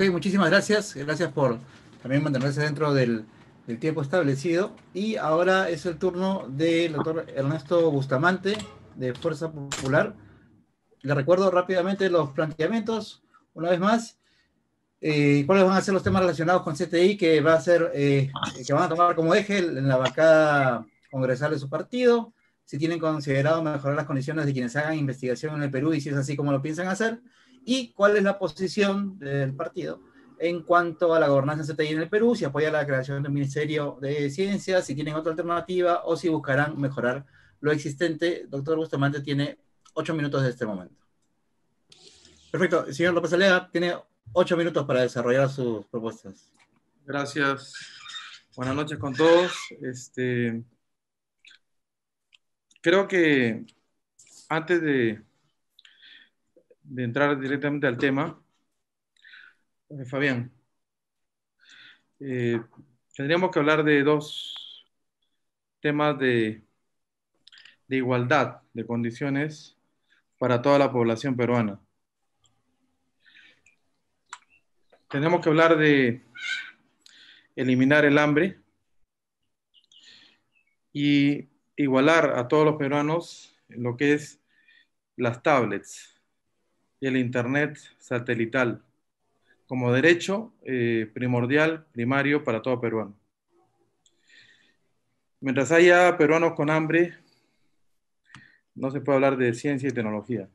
Ok, muchísimas gracias. Gracias por también mantenerse dentro del, tiempo establecido. Y ahora es el turno del doctor Ernesto Bustamante, de Fuerza Popular. Le recuerdo rápidamente los planteamientos, una vez más. Eh, ¿Cuáles van a ser los temas relacionados con CTI que, va a ser, eh, que van a tomar como eje en la bancada congresal de su partido? Si tienen considerado mejorar las condiciones de quienes hagan investigación en el Perú y si es así como lo piensan hacer y cuál es la posición del partido en cuanto a la gobernanza CTI en el Perú, si apoya la creación del Ministerio de Ciencias, si tienen otra alternativa o si buscarán mejorar lo existente. Doctor Bustamante tiene ocho minutos de este momento. Perfecto. Señor López Alea, tiene ocho minutos para desarrollar sus propuestas. Gracias. Buenas noches con todos. Este, creo que antes de de entrar directamente al tema, eh, Fabián, eh, tendríamos que hablar de dos temas de, igualdad de condiciones para toda la población peruana. Tenemos que hablar de eliminar el hambre y igualar a todos los peruanos en lo que es las tablets y el Internet satelital como derecho eh, primordial, primario para todo peruano. Mientras haya peruanos con hambre, no se puede hablar de ciencia y tecnología.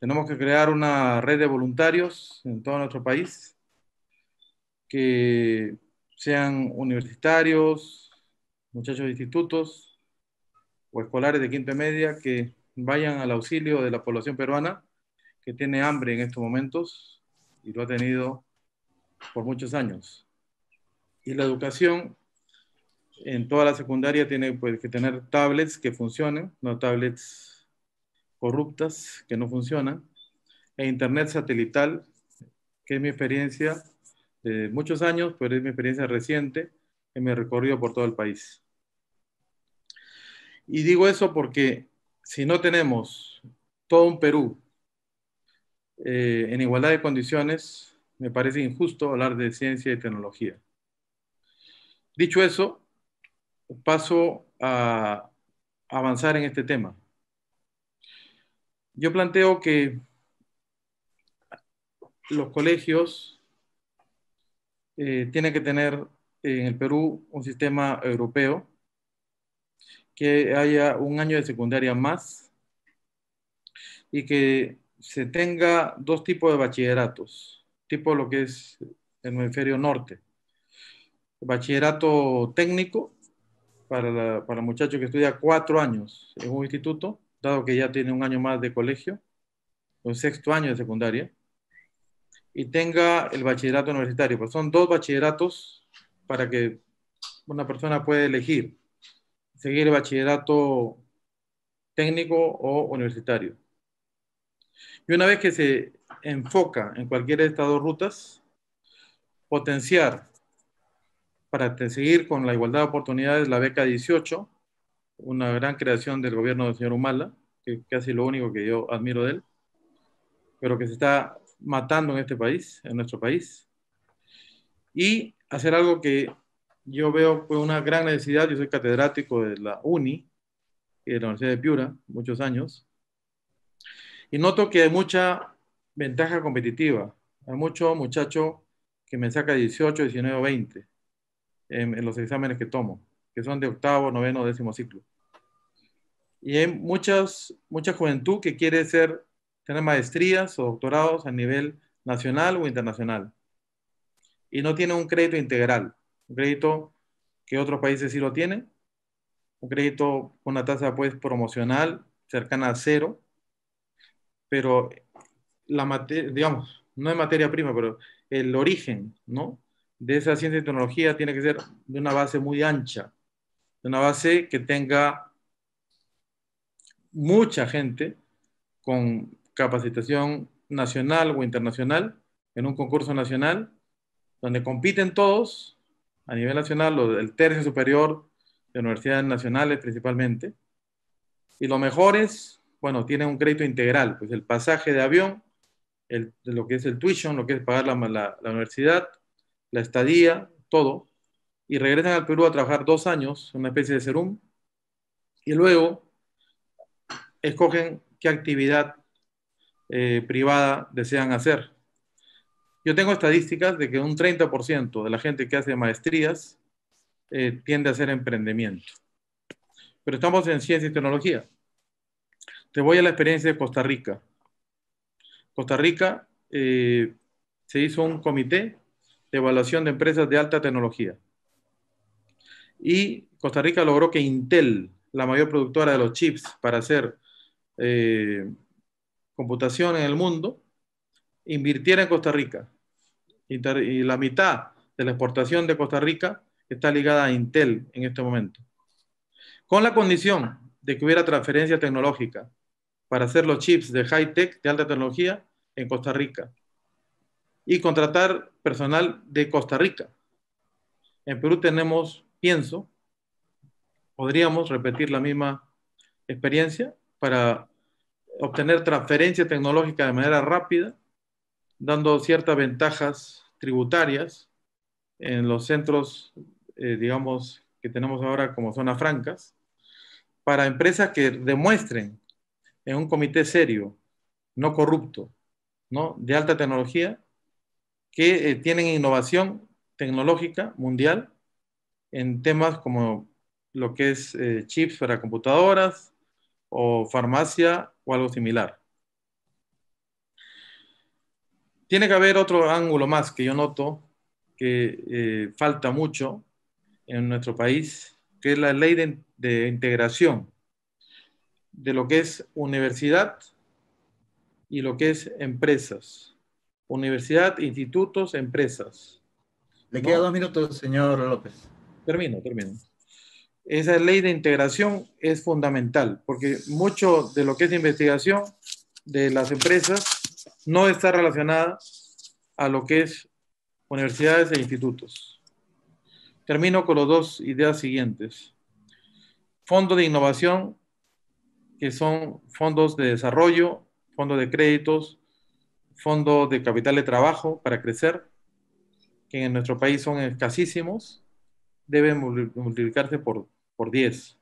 Tenemos que crear una red de voluntarios en todo nuestro país que sean universitarios, muchachos de institutos o escolares de quinta y media que vayan al auxilio de la población peruana que tiene hambre en estos momentos y lo ha tenido por muchos años. Y la educación en toda la secundaria tiene pues, que tener tablets que funcionen, no tablets corruptas que no funcionan, e internet satelital, que es mi experiencia de muchos años, pero es mi experiencia reciente en mi recorrido por todo el país. Y digo eso porque si no tenemos todo un Perú eh, en igualdad de condiciones, me parece injusto hablar de ciencia y tecnología. Dicho eso, paso a avanzar en este tema. Yo planteo que los colegios eh, tienen que tener en el Perú un sistema europeo que haya un año de secundaria más y que se tenga dos tipos de bachilleratos, tipo lo que es el hemisferio norte. Bachillerato técnico para, muchachos que estudia cuatro años en un instituto, dado que ya tiene un año más de colegio, un sexto año de secundaria, y tenga el bachillerato universitario. Pues son dos bachilleratos para que una persona pueda elegir seguir el bachillerato técnico o universitario. Y una vez que se enfoca en cualquiera de estas dos rutas, potenciar para seguir con la igualdad de oportunidades la beca 18, una gran creación del gobierno del señor Humala, que casi lo único que yo admiro de él, pero que se está matando en este país, en nuestro país, y hacer algo que yo veo pues, una gran necesidad, yo soy catedrático de la UNI, eh, de la Universidad de Piura, muchos años, y noto que hay mucha ventaja competitiva. Hay mucho muchacho que me saca 18, 19 o 20 en, los exámenes que tomo, que son de octavo, noveno, décimo ciclo. Y hay muchas, mucha juventud que quiere tener maestrías o doctorados a nivel nacional o internacional. Y no tiene un crédito integral un crédito que otros países sí lo tienen, un crédito con una tasa pues promocional cercana a cero, pero la materia, digamos, no es materia prima, pero el origen, ¿no? De esa ciencia y tecnología tiene que ser de una base muy ancha, de una base que tenga mucha gente con capacitación nacional o internacional en un concurso nacional donde compiten todos a nivel nacional, el tercio superior de universidades nacionales principalmente. Y lo mejor es, bueno, tienen un crédito integral, pues el pasaje de avión, el, lo que es el tuition, lo que es pagar la, la, universidad, la estadía, todo. Y regresan al Perú a trabajar dos años, una especie de serum. Y luego escogen qué actividad eh, privada desean hacer. Yo tengo estadísticas de que un 30% de la gente que hace maestrías eh, tiende a hacer emprendimiento. Pero estamos en ciencia y tecnología. Te voy a la experiencia de Costa Rica. Costa Rica eh, se hizo un comité de evaluación de empresas de alta tecnología. Y Costa Rica logró que Intel, la mayor productora de los chips para hacer eh, computación en el mundo, invirtiera en Costa Rica y la mitad de la exportación de Costa Rica está ligada a Intel en este momento. Con la condición de que hubiera transferencia tecnológica para hacer los chips de high-tech, de alta tecnología, en Costa Rica. Y contratar personal de Costa Rica. En Perú tenemos, pienso, podríamos repetir la misma experiencia para obtener transferencia tecnológica de manera rápida dando ciertas ventajas tributarias en los centros, eh, digamos, que tenemos ahora como zonas francas, para empresas que demuestren en un comité serio, no corrupto, ¿no? de alta tecnología, que eh, tienen innovación tecnológica mundial en temas como lo que es eh, chips para computadoras o farmacia o algo similar. Tiene que haber otro ángulo más que yo noto que eh, falta mucho en nuestro país, que es la ley de, integración de lo que es universidad y lo que es empresas. Universidad, institutos, empresas. Le queda dos minutos, señor López. Termino, termino. Esa ley de integración es fundamental, porque mucho de lo que es investigación de las empresas no está relacionada a lo que es universidades e institutos. Termino con las dos ideas siguientes. Fondo de innovación, que son fondos de desarrollo, fondo de créditos, fondo de capital de trabajo para crecer, que en nuestro país son escasísimos, deben multiplicarse por, por 10.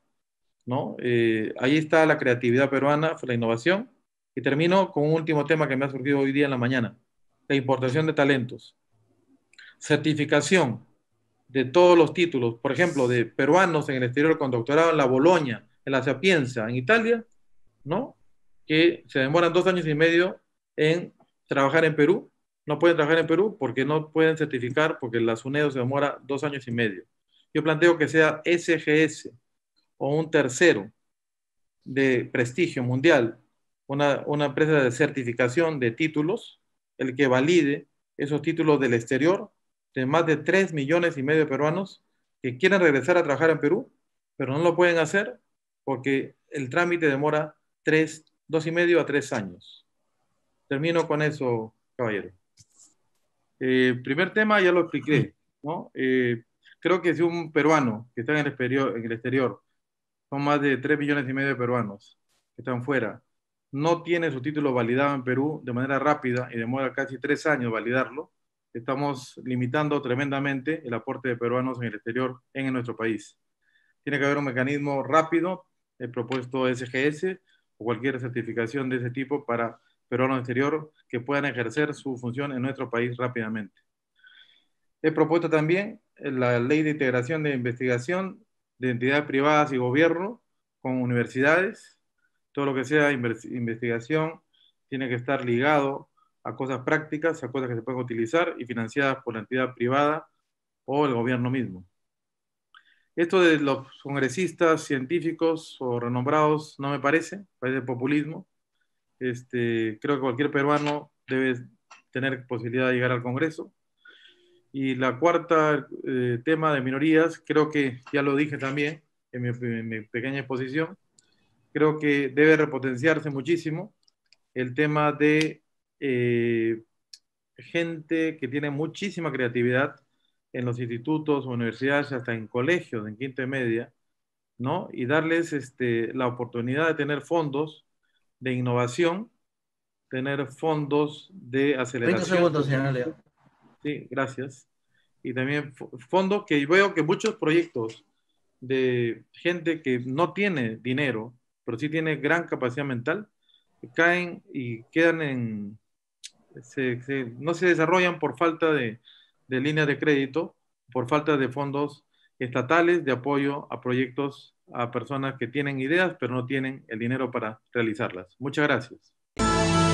¿no? Eh, ahí está la creatividad peruana, la innovación, y termino con un último tema que me ha surgido hoy día en la mañana, la importación de talentos. Certificación de todos los títulos, por ejemplo, de peruanos en el exterior con doctorado en la Boloña, en la Sapienza, en Italia, ¿no? Que se demoran dos años y medio en trabajar en Perú. No pueden trabajar en Perú porque no pueden certificar, porque la SUNEDO se demora dos años y medio. Yo planteo que sea SGS o un tercero de prestigio mundial una, una empresa de certificación de títulos, el que valide esos títulos del exterior de más de 3 millones y medio de peruanos que quieren regresar a trabajar en Perú, pero no lo pueden hacer porque el trámite demora 3, y medio a 3 años. Termino con eso, caballero. Eh, primer tema, ya lo expliqué, ¿no? Eh, creo que si un peruano que está en el exterior, en el exterior son más de 3 millones y medio de peruanos que están fuera, no tiene su título validado en Perú de manera rápida y demora casi tres años validarlo, estamos limitando tremendamente el aporte de peruanos en el exterior en nuestro país. Tiene que haber un mecanismo rápido, el propuesto SGS o cualquier certificación de ese tipo para peruanos exterior que puedan ejercer su función en nuestro país rápidamente. He propuesto también la ley de integración de investigación de entidades privadas y gobierno con universidades todo lo que sea investigación tiene que estar ligado a cosas prácticas, a cosas que se pueden utilizar y financiadas por la entidad privada o el gobierno mismo. Esto de los congresistas científicos o renombrados no me parece, parece populismo. Este, creo que cualquier peruano debe tener posibilidad de llegar al Congreso. Y la cuarta eh, tema de minorías, creo que ya lo dije también en mi pequeña exposición, creo que debe repotenciarse muchísimo el tema de eh, gente que tiene muchísima creatividad en los institutos, universidades, hasta en colegios, en quinto y media, ¿no? Y darles este, la oportunidad de tener fondos de innovación, tener fondos de aceleración. segundos, Sí, gracias. Y también fondos que veo que muchos proyectos de gente que no tiene dinero, pero sí tiene gran capacidad mental, caen y quedan en, no se desarrollan por falta de, de líneas de crédito, por falta de fondos estatales de apoyo a proyectos, a personas que tienen ideas, pero no tienen el dinero para realizarlas. Muchas gracias.